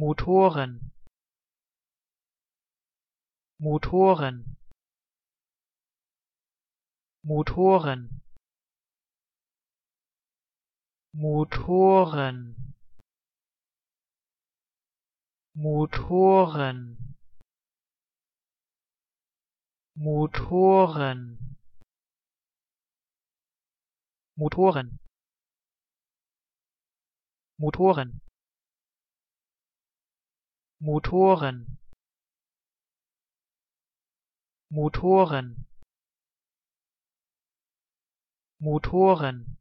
Motoren Motoren Motoren Motoren Motoren Motoren Motoren Motoren Motoren Motoren Motoren